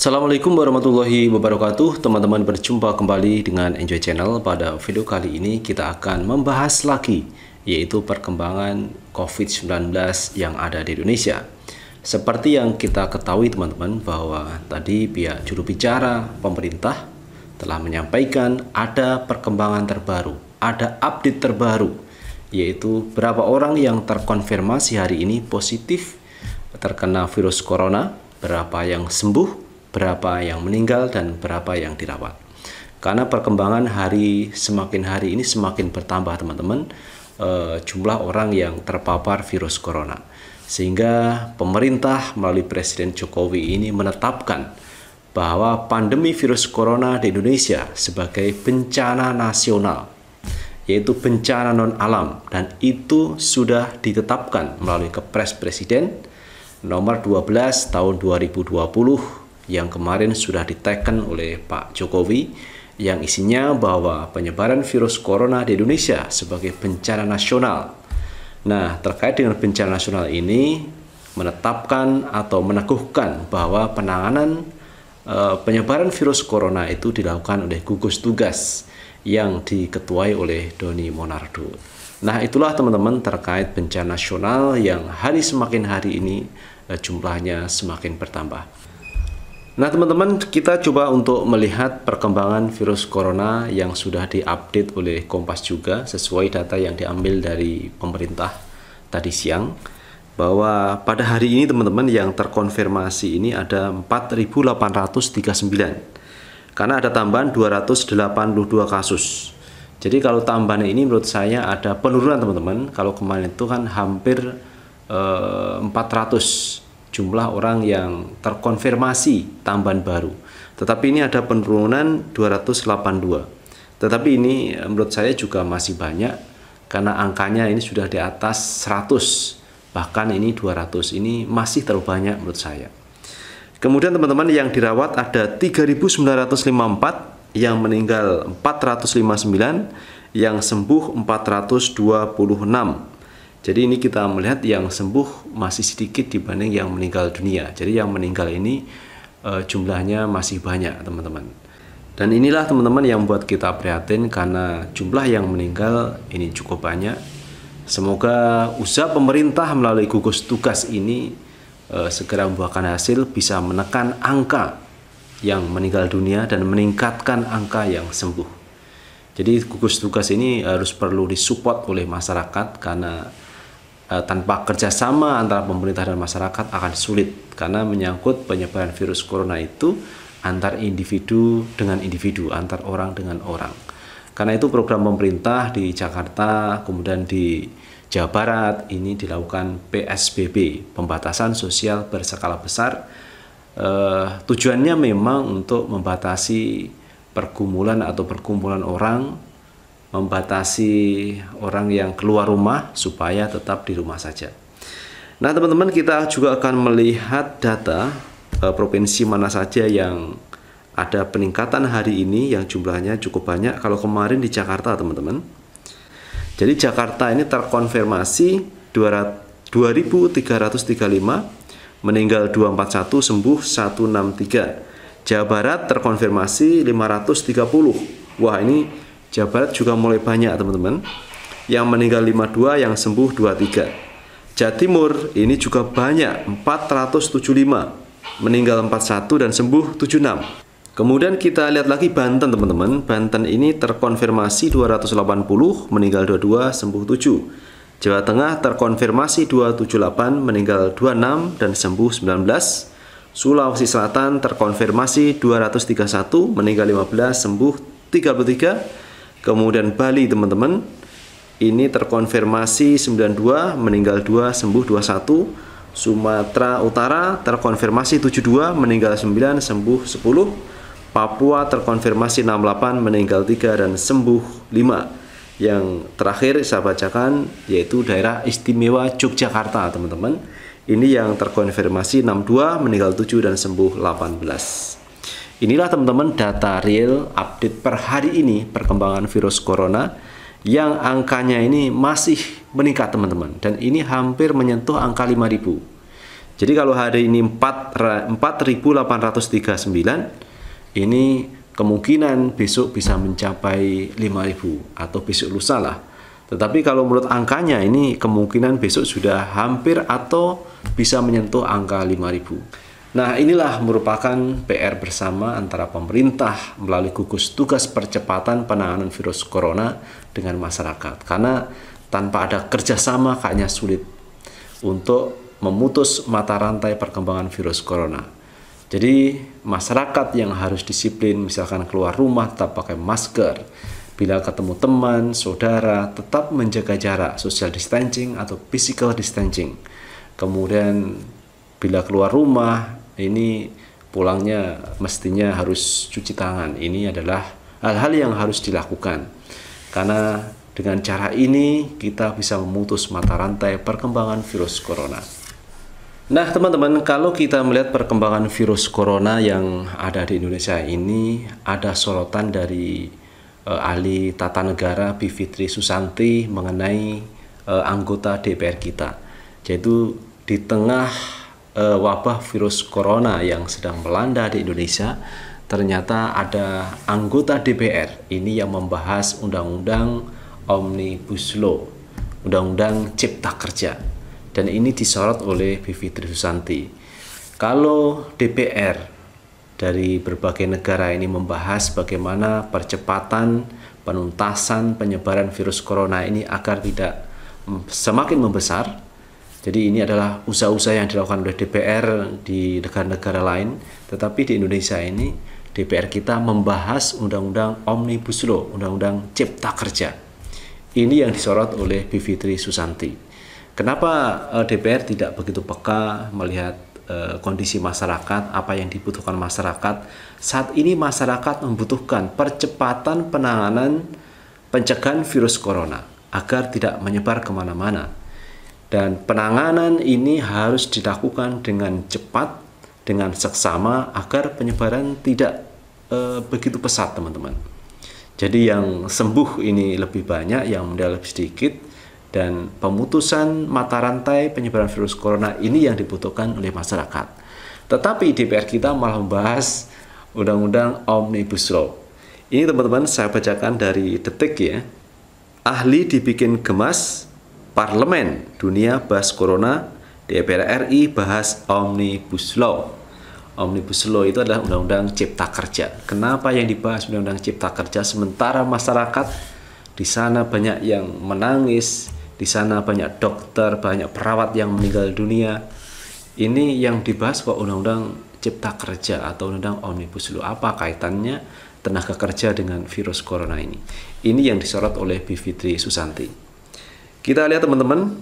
Assalamualaikum warahmatullahi wabarakatuh Teman-teman berjumpa kembali dengan Enjoy Channel Pada video kali ini kita akan membahas lagi Yaitu perkembangan COVID-19 yang ada di Indonesia Seperti yang kita ketahui teman-teman Bahwa tadi pihak juru bicara pemerintah Telah menyampaikan ada perkembangan terbaru Ada update terbaru Yaitu berapa orang yang terkonfirmasi hari ini positif Terkena virus corona Berapa yang sembuh berapa yang meninggal dan berapa yang dirawat. Karena perkembangan hari semakin hari ini semakin bertambah teman-teman e, jumlah orang yang terpapar virus corona. Sehingga pemerintah melalui Presiden Jokowi ini menetapkan bahwa pandemi virus corona di Indonesia sebagai bencana nasional yaitu bencana non alam dan itu sudah ditetapkan melalui Kepres Presiden nomor 12 tahun 2020 yang kemarin sudah diteken oleh Pak Jokowi yang isinya bahwa penyebaran virus corona di Indonesia sebagai bencana nasional. Nah, terkait dengan bencana nasional ini menetapkan atau meneguhkan bahwa penanganan e, penyebaran virus corona itu dilakukan oleh gugus tugas yang diketuai oleh Doni Monardo. Nah, itulah teman-teman terkait bencana nasional yang hari semakin hari ini e, jumlahnya semakin bertambah. Nah teman-teman kita coba untuk melihat perkembangan virus corona yang sudah diupdate oleh Kompas juga sesuai data yang diambil dari pemerintah tadi siang bahwa pada hari ini teman-teman yang terkonfirmasi ini ada 4.839 karena ada tambahan 282 kasus. Jadi kalau tambahan ini menurut saya ada penurunan teman-teman kalau kemarin itu kan hampir eh, 400 jumlah orang yang terkonfirmasi tambahan baru. Tetapi ini ada penurunan 282. Tetapi ini eh, menurut saya juga masih banyak karena angkanya ini sudah di atas 100 bahkan ini 200 ini masih terlalu banyak menurut saya. Kemudian teman-teman yang dirawat ada 3954 yang meninggal 459 yang sembuh 426 jadi ini kita melihat yang sembuh masih sedikit dibanding yang meninggal dunia. Jadi yang meninggal ini e, jumlahnya masih banyak, teman-teman. Dan inilah teman-teman yang buat kita prihatin karena jumlah yang meninggal ini cukup banyak. Semoga usaha pemerintah melalui gugus tugas ini e, segera membuahkan hasil bisa menekan angka yang meninggal dunia dan meningkatkan angka yang sembuh. Jadi gugus tugas ini harus perlu disupport oleh masyarakat karena Eh, tanpa kerjasama antara pemerintah dan masyarakat akan sulit karena menyangkut penyebaran virus corona itu antar individu dengan individu, antar orang dengan orang. Karena itu program pemerintah di Jakarta, kemudian di Jawa Barat ini dilakukan PSBB, pembatasan sosial berskala besar. Eh, tujuannya memang untuk membatasi pergumulan atau perkumpulan orang membatasi orang yang keluar rumah supaya tetap di rumah saja. Nah, teman-teman, kita juga akan melihat data eh, provinsi mana saja yang ada peningkatan hari ini yang jumlahnya cukup banyak. Kalau kemarin di Jakarta, teman-teman. Jadi Jakarta ini terkonfirmasi 2335 meninggal 241 sembuh 163. Jawa Barat terkonfirmasi 530. Wah, ini Jawa Barat juga mulai banyak teman-teman. Yang meninggal 52, yang sembuh 23. Jawa Timur ini juga banyak 475. Meninggal 41 dan sembuh 76. Kemudian kita lihat lagi Banten teman-teman. Banten ini terkonfirmasi 280, meninggal 22, sembuh 7. Jawa Tengah terkonfirmasi 278, meninggal 26 dan sembuh 19. Sulawesi Selatan terkonfirmasi 231, meninggal 15, sembuh 33. Kemudian Bali teman-teman ini terkonfirmasi 92, meninggal 2, sembuh 21. Sumatera Utara terkonfirmasi 72, meninggal 9, sembuh 10. Papua terkonfirmasi 68, meninggal 3 dan sembuh 5. Yang terakhir saya bacakan yaitu daerah istimewa Yogyakarta, teman-teman. Ini yang terkonfirmasi 62, meninggal 7 dan sembuh 18. Inilah teman-teman data real update per hari ini perkembangan virus corona yang angkanya ini masih meningkat teman-teman dan ini hampir menyentuh angka 5000. Jadi kalau hari ini 4839 ini kemungkinan besok bisa mencapai 5000 atau besok lusa lah. Tetapi kalau menurut angkanya ini kemungkinan besok sudah hampir atau bisa menyentuh angka 5000. Nah, inilah merupakan PR bersama antara pemerintah melalui gugus tugas percepatan penanganan virus corona dengan masyarakat. Karena tanpa ada kerjasama kayaknya sulit untuk memutus mata rantai perkembangan virus corona. Jadi masyarakat yang harus disiplin, misalkan keluar rumah tetap pakai masker, bila ketemu teman, saudara, tetap menjaga jarak social distancing atau physical distancing. Kemudian bila keluar rumah ini pulangnya mestinya harus cuci tangan. Ini adalah hal-hal yang harus dilakukan. Karena dengan cara ini kita bisa memutus mata rantai perkembangan virus corona. Nah, teman-teman, kalau kita melihat perkembangan virus corona yang ada di Indonesia ini, ada sorotan dari eh, ahli tata negara Bivitri Susanti mengenai eh, anggota DPR kita. Yaitu di tengah uh, wabah virus corona yang sedang melanda di Indonesia, ternyata ada anggota DPR ini yang membahas undang-undang Omnibus Law, undang-undang Cipta Kerja. Dan ini disorot oleh Vivitri Susanti. Kalau DPR dari berbagai negara ini membahas bagaimana percepatan penuntasan penyebaran virus corona ini agar tidak semakin membesar, jadi ini adalah usaha-usaha yang dilakukan oleh DPR di negara-negara lain, tetapi di Indonesia ini DPR kita membahas undang-undang Omnibus Law, undang-undang Cipta Kerja. Ini yang disorot oleh Bivitri Susanti. Kenapa eh, DPR tidak begitu peka melihat eh, kondisi masyarakat, apa yang dibutuhkan masyarakat. Saat ini masyarakat membutuhkan percepatan penanganan pencegahan virus corona agar tidak menyebar kemana-mana dan penanganan ini harus dilakukan dengan cepat, dengan seksama agar penyebaran tidak e, begitu pesat, teman-teman. Jadi yang sembuh ini lebih banyak, yang meninggal lebih sedikit dan pemutusan mata rantai penyebaran virus corona ini yang dibutuhkan oleh masyarakat. Tetapi DPR kita malah membahas undang-undang Omnibus Law. Ini teman-teman saya bacakan dari detik ya. Ahli dibikin gemas Parlemen Dunia bahas Corona, DPR RI bahas Omnibus Law. Omnibus Law itu adalah undang-undang cipta kerja. Kenapa yang dibahas undang-undang cipta kerja sementara masyarakat di sana banyak yang menangis, di sana banyak dokter, banyak perawat yang meninggal dunia. Ini yang dibahas kok undang-undang cipta kerja atau undang-undang Omnibus Law. Apa kaitannya tenaga kerja dengan virus corona ini? Ini yang disorot oleh Bivitri Susanti. Kita lihat teman-teman,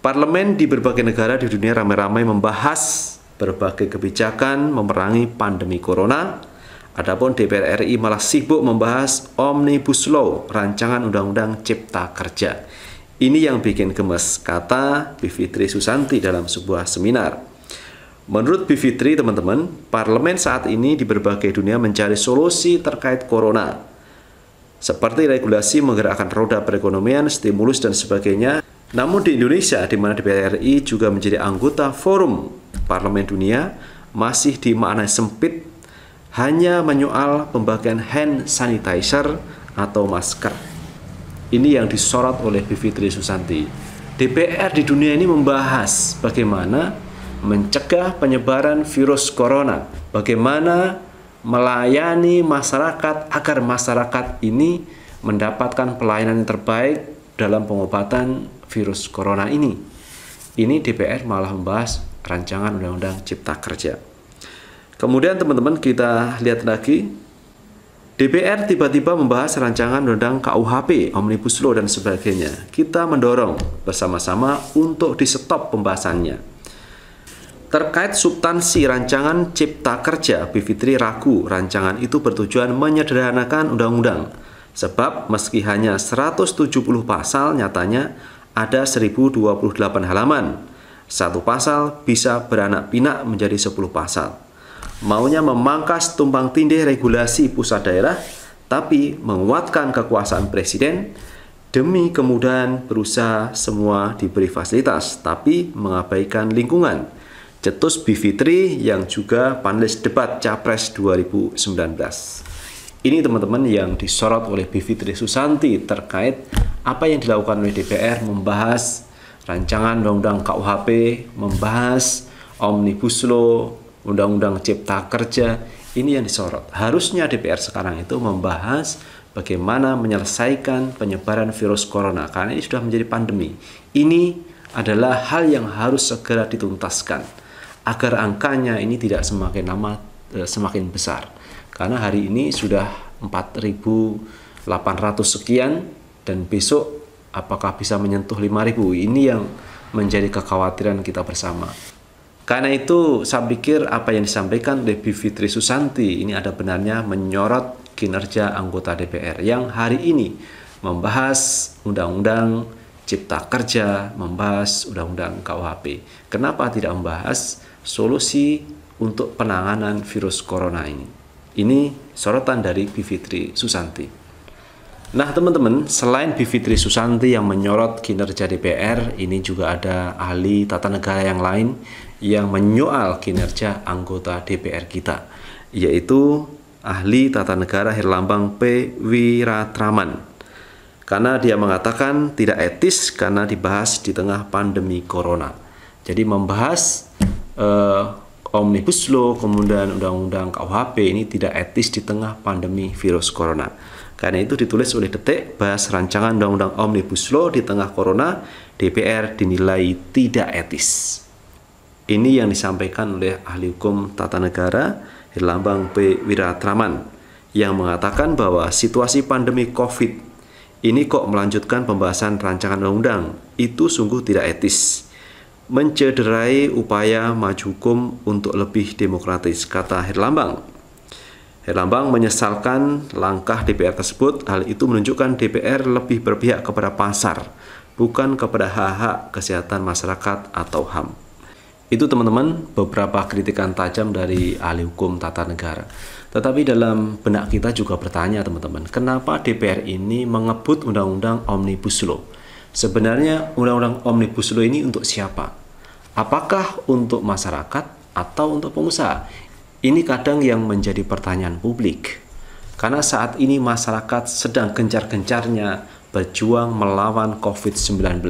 parlemen di berbagai negara di dunia ramai-ramai membahas berbagai kebijakan memerangi pandemi corona. Adapun DPR RI malah sibuk membahas Omnibus Law, rancangan undang-undang Cipta Kerja. Ini yang bikin gemes, kata Bivitri Susanti dalam sebuah seminar. Menurut Bivitri, teman-teman, parlemen saat ini di berbagai dunia mencari solusi terkait corona seperti regulasi menggerakkan roda perekonomian, stimulus, dan sebagainya. Namun di Indonesia, di mana DPR RI juga menjadi anggota forum Parlemen Dunia, masih di makna sempit hanya menyoal pembagian hand sanitizer atau masker. Ini yang disorot oleh Bivitri Susanti. DPR di dunia ini membahas bagaimana mencegah penyebaran virus corona, bagaimana melayani masyarakat agar masyarakat ini mendapatkan pelayanan yang terbaik dalam pengobatan virus corona ini. Ini DPR malah membahas rancangan undang-undang Cipta Kerja. Kemudian teman-teman kita lihat lagi DPR tiba-tiba membahas rancangan undang-undang KUHP, Omnibus Law dan sebagainya. Kita mendorong bersama-sama untuk di-stop pembahasannya. Terkait substansi rancangan Cipta Kerja, Bivitri ragu rancangan itu bertujuan menyederhanakan undang-undang. Sebab meski hanya 170 pasal nyatanya ada 1028 halaman. Satu pasal bisa beranak pinak menjadi 10 pasal. Maunya memangkas tumpang tindih regulasi pusat daerah, tapi menguatkan kekuasaan presiden demi kemudahan berusaha semua diberi fasilitas, tapi mengabaikan lingkungan Cetus Bivitri yang juga panelis debat Capres 2019. Ini teman-teman yang disorot oleh Bivitri Susanti terkait apa yang dilakukan oleh DPR membahas rancangan Undang-Undang KUHP, membahas Omnibus Law, Undang-Undang Cipta Kerja, ini yang disorot. Harusnya DPR sekarang itu membahas bagaimana menyelesaikan penyebaran virus corona karena ini sudah menjadi pandemi. Ini adalah hal yang harus segera dituntaskan agar angkanya ini tidak semakin lama eh, semakin besar. Karena hari ini sudah 4.800 sekian dan besok apakah bisa menyentuh 5.000? Ini yang menjadi kekhawatiran kita bersama. Karena itu saya pikir apa yang disampaikan oleh Fitri Susanti ini ada benarnya menyorot kinerja anggota DPR yang hari ini membahas undang-undang cipta kerja, membahas undang-undang KUHP. Kenapa tidak membahas solusi untuk penanganan virus corona ini. Ini sorotan dari Bivitri Susanti. Nah teman-teman, selain Bivitri Susanti yang menyorot kinerja DPR, ini juga ada ahli tata negara yang lain yang menyoal kinerja anggota DPR kita, yaitu ahli tata negara Herlambang P. Wiratraman karena dia mengatakan tidak etis karena dibahas di tengah pandemi corona. Jadi membahas uh, omnibus law kemudian undang-undang KUHP ini tidak etis di tengah pandemi virus corona. Karena itu ditulis oleh Detik bahas rancangan undang-undang omnibus law di tengah corona DPR dinilai tidak etis. Ini yang disampaikan oleh ahli hukum tata negara Herlambang P. Wiratraman yang mengatakan bahwa situasi pandemi COVID ini kok melanjutkan pembahasan rancangan undang-undang itu sungguh tidak etis mencederai upaya maju hukum untuk lebih demokratis, kata Herlambang. Herlambang menyesalkan langkah DPR tersebut, hal itu menunjukkan DPR lebih berpihak kepada pasar, bukan kepada hak-hak kesehatan masyarakat atau HAM. Itu teman-teman beberapa kritikan tajam dari ahli hukum tata negara. Tetapi dalam benak kita juga bertanya teman-teman, kenapa DPR ini mengebut undang-undang Omnibus Law? Sebenarnya undang-undang Omnibus Law ini untuk siapa? Apakah untuk masyarakat atau untuk pengusaha? Ini kadang yang menjadi pertanyaan publik. Karena saat ini masyarakat sedang gencar-gencarnya berjuang melawan COVID-19.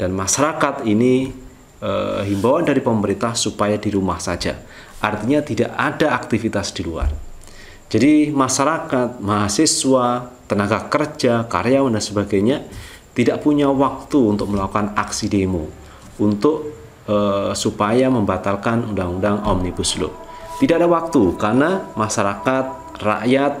Dan masyarakat ini e, himbauan dari pemerintah supaya di rumah saja. Artinya tidak ada aktivitas di luar. Jadi masyarakat, mahasiswa, tenaga kerja, karyawan dan sebagainya tidak punya waktu untuk melakukan aksi demo untuk uh, supaya membatalkan undang-undang omnibus law. Tidak ada waktu karena masyarakat, rakyat,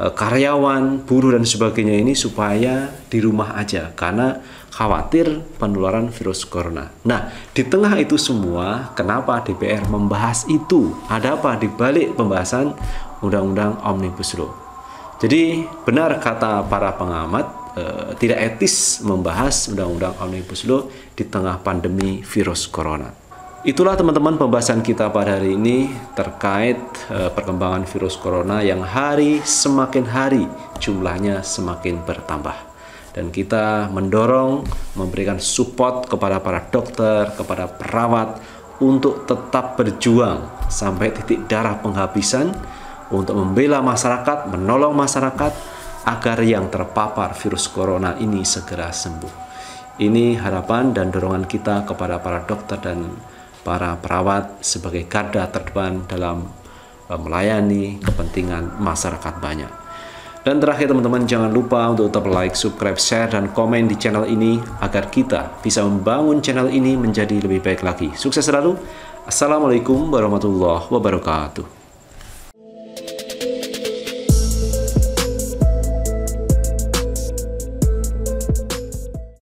uh, karyawan, buruh dan sebagainya ini supaya di rumah aja karena khawatir penularan virus corona. Nah, di tengah itu semua, kenapa DPR membahas itu? Ada apa di balik pembahasan undang-undang omnibus law? Jadi benar kata para pengamat Eh, tidak etis membahas undang-undang omnibus law di tengah pandemi virus corona. Itulah teman-teman pembahasan kita pada hari ini terkait eh, perkembangan virus corona yang hari semakin hari jumlahnya semakin bertambah dan kita mendorong memberikan support kepada para dokter, kepada perawat untuk tetap berjuang sampai titik darah penghabisan untuk membela masyarakat, menolong masyarakat agar yang terpapar virus corona ini segera sembuh. Ini harapan dan dorongan kita kepada para dokter dan para perawat sebagai garda terdepan dalam eh, melayani kepentingan masyarakat banyak. Dan terakhir teman-teman jangan lupa untuk tetap like, subscribe, share, dan komen di channel ini agar kita bisa membangun channel ini menjadi lebih baik lagi. Sukses selalu. Assalamualaikum warahmatullahi wabarakatuh.